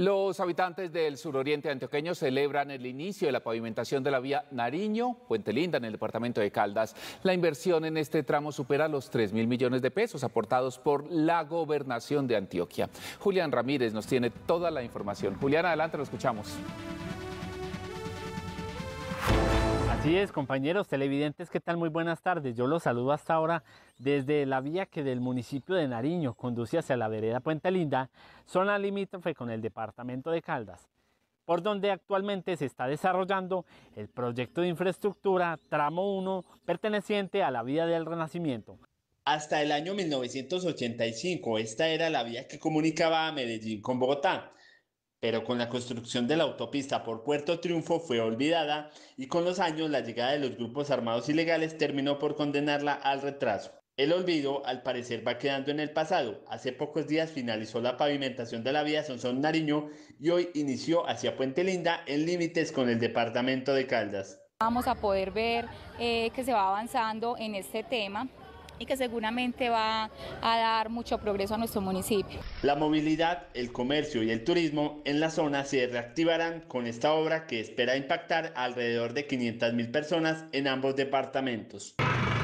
Los habitantes del suroriente antioqueño celebran el inicio de la pavimentación de la vía Nariño-Puente Linda en el departamento de Caldas. La inversión en este tramo supera los 3 mil millones de pesos aportados por la gobernación de Antioquia. Julián Ramírez nos tiene toda la información. Julián, adelante, lo escuchamos. Así es, compañeros televidentes, ¿qué tal? Muy buenas tardes. Yo los saludo hasta ahora desde la vía que del municipio de Nariño conduce hacia la vereda Puente Linda, zona limítrofe con el departamento de Caldas, por donde actualmente se está desarrollando el proyecto de infraestructura Tramo 1 perteneciente a la vía del Renacimiento. Hasta el año 1985, esta era la vía que comunicaba a Medellín con Bogotá pero con la construcción de la autopista por Puerto Triunfo fue olvidada y con los años la llegada de los grupos armados ilegales terminó por condenarla al retraso. El olvido, al parecer, va quedando en el pasado. Hace pocos días finalizó la pavimentación de la vía sonson Nariño y hoy inició hacia Puente Linda en límites con el departamento de Caldas. Vamos a poder ver eh, que se va avanzando en este tema y que seguramente va a dar mucho progreso a nuestro municipio. La movilidad, el comercio y el turismo en la zona se reactivarán con esta obra que espera impactar alrededor de 500 mil personas en ambos departamentos.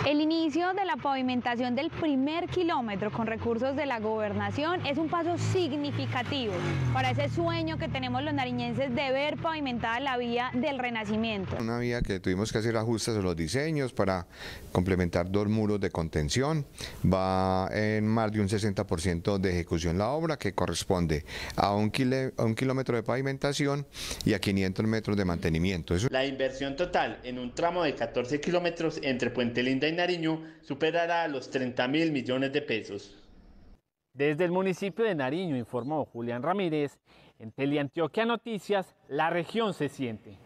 El inicio de la pavimentación del primer kilómetro con recursos de la gobernación es un paso significativo para ese sueño que tenemos los nariñenses de ver pavimentada la vía del Renacimiento. Una vía que tuvimos que hacer ajustes a los diseños para complementar dos muros de contención. Va en más de un 60% de ejecución la obra que corresponde a un, kilómetro de pavimentación y a 500 metros de mantenimiento. La inversión total en un tramo de 14 kilómetros entre Puente Linda y Nariño superará los 30 mil millones de pesos. Desde el municipio de Nariño, informó Julián Ramírez, en Teleantioquia Noticias, la región se siente.